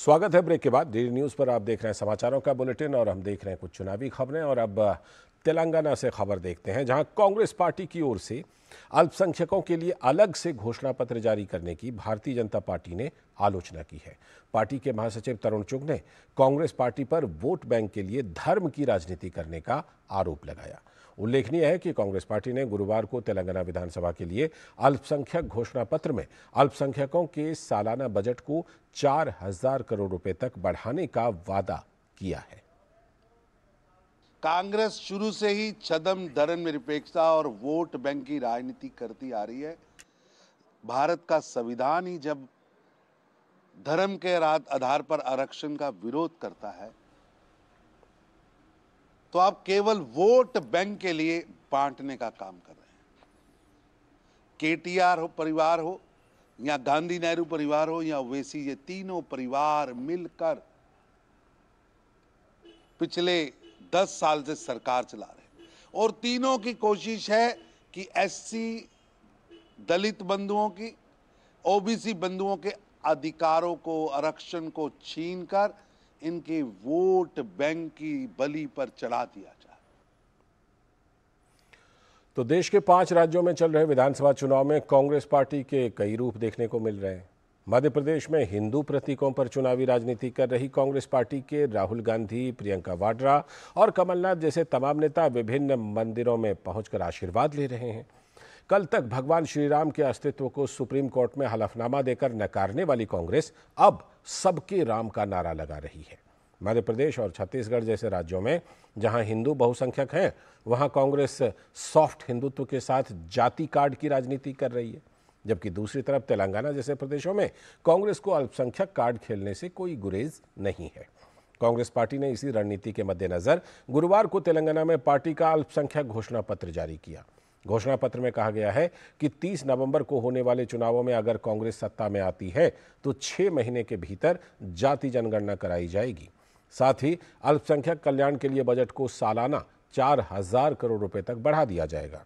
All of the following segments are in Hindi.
स्वागत है ब्रेक के बाद डीडी न्यूज़ पर आप देख रहे हैं समाचारों का बुलेटिन और हम देख रहे हैं कुछ चुनावी खबरें और अब तेलंगाना से खबर देखते हैं जहां कांग्रेस पार्टी की ओर से अल्पसंख्यकों के लिए अलग से घोषणा पत्र जारी करने की भारतीय जनता पार्टी ने आलोचना की है पार्टी के महासचिव तरुण चुग ने कांग्रेस पार्टी पर वोट बैंक के लिए धर्म की राजनीति करने का आरोप लगाया उल्लेखनीय है कि कांग्रेस पार्टी ने गुरुवार को तेलंगाना विधानसभा के लिए अल्पसंख्यक घोषणा पत्र में अल्पसंख्यकों के सालाना बजट को चार हजार करोड़ रुपए तक बढ़ाने का वादा किया है कांग्रेस शुरू से ही छदम धर्म निरपेक्षता और वोट बैंक की राजनीति करती आ रही है भारत का संविधान ही जब धर्म के आधार पर आरक्षण का विरोध करता है तो आप केवल वोट बैंक के लिए बांटने का काम कर रहे हैं केटीआर हो परिवार हो या गांधी नेहरू परिवार हो या वेसी ये तीनों परिवार मिलकर पिछले दस साल से सरकार चला रहे और तीनों की कोशिश है कि एससी दलित बंधुओं की ओबीसी बंधुओं के अधिकारों को आरक्षण को छीन कर इनके वोट बैंक की बलि पर चढ़ा दिया जाए तो देश के पांच राज्यों में चल रहे विधानसभा चुनाव में कांग्रेस पार्टी के कई रूप देखने को मिल रहे हैं मध्य प्रदेश में हिंदू प्रतीकों पर चुनावी राजनीति कर रही कांग्रेस पार्टी के राहुल गांधी प्रियंका वाड्रा और कमलनाथ जैसे तमाम नेता विभिन्न मंदिरों में पहुंचकर आशीर्वाद ले रहे हैं कल तक भगवान श्रीराम के अस्तित्व को सुप्रीम कोर्ट में हलफनामा देकर नकारने वाली कांग्रेस अब सबके राम का नारा लगा रही है मध्य प्रदेश और छत्तीसगढ़ जैसे राज्यों में जहां हिंदू बहुसंख्यक हैं वहां कांग्रेस सॉफ्ट हिंदुत्व के साथ जाति कार्ड की राजनीति कर रही है जबकि दूसरी तरफ तेलंगाना जैसे प्रदेशों में कांग्रेस को अल्पसंख्यक कार्ड खेलने से कोई गुरेज नहीं है कांग्रेस पार्टी ने इसी रणनीति के मद्देनजर गुरुवार को तेलंगाना में पार्टी का अल्पसंख्यक घोषणा पत्र जारी किया घोषणा पत्र में कहा गया है कि 30 नवंबर को होने वाले चुनावों में अगर कांग्रेस सत्ता में आती है तो छह महीने के भीतर जाति जनगणना कराई जाएगी साथ ही अल्पसंख्यक कल्याण के लिए बजट को सालाना चार हजार करोड़ रुपए तक बढ़ा दिया जाएगा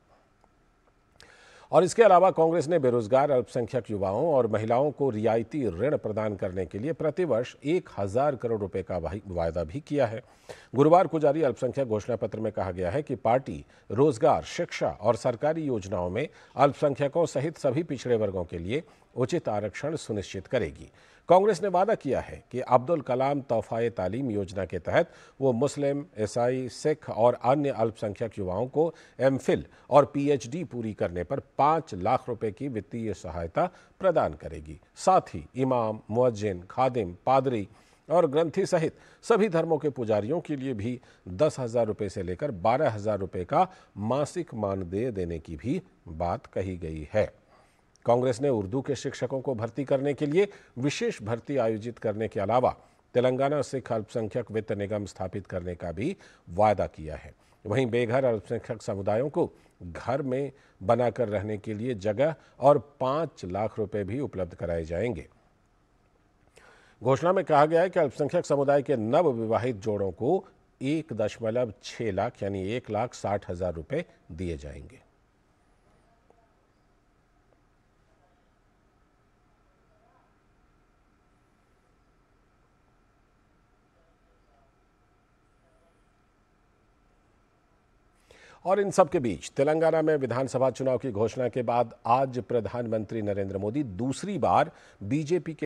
और इसके अलावा कांग्रेस ने बेरोजगार अल्पसंख्यक युवाओं और महिलाओं को रियायती ऋण प्रदान करने के लिए प्रतिवर्ष एक हजार करोड़ रुपए का वायदा भी किया है गुरुवार को जारी अल्पसंख्यक घोषणा पत्र में कहा गया है कि पार्टी रोजगार शिक्षा और सरकारी योजनाओं में अल्पसंख्यकों सहित सभी पिछड़े वर्गों के लिए उचित आरक्षण सुनिश्चित करेगी कांग्रेस ने वादा किया है कि अब्दुल कलाम तोहफ़ाए तालीम योजना के तहत वो मुस्लिम ईसाई सिख और अन्य अल्पसंख्यक युवाओं को एम और पीएचडी पूरी करने पर पाँच लाख रुपए की वित्तीय सहायता प्रदान करेगी साथ ही इमाम मुआजिन खादिम पादरी और ग्रंथी सहित सभी धर्मों के पुजारियों के लिए भी दस हज़ार रुपये से लेकर बारह हज़ार रुपये का मासिक मानदेय देने की भी बात कही गई है कांग्रेस ने उर्दू के शिक्षकों को भर्ती करने के लिए विशेष भर्ती आयोजित करने के अलावा तेलंगाना सिख अल्पसंख्यक वित्त निगम स्थापित करने का भी वायदा किया है वहीं बेघर अल्पसंख्यक समुदायों को घर में बनाकर रहने के लिए जगह और पांच लाख रुपए भी उपलब्ध कराए जाएंगे घोषणा में कहा गया है कि अल्पसंख्यक समुदाय के नव विवाहित जोड़ों को एक दशमलव छह लाख यानी एक लाख साठ हजार रुपए दिए जाएंगे और इन सब के बीच तेलंगाना में विधानसभा चुनाव की घोषणा के बाद आज प्रधानमंत्री नरेंद्र मोदी दूसरी बार बीजेपी के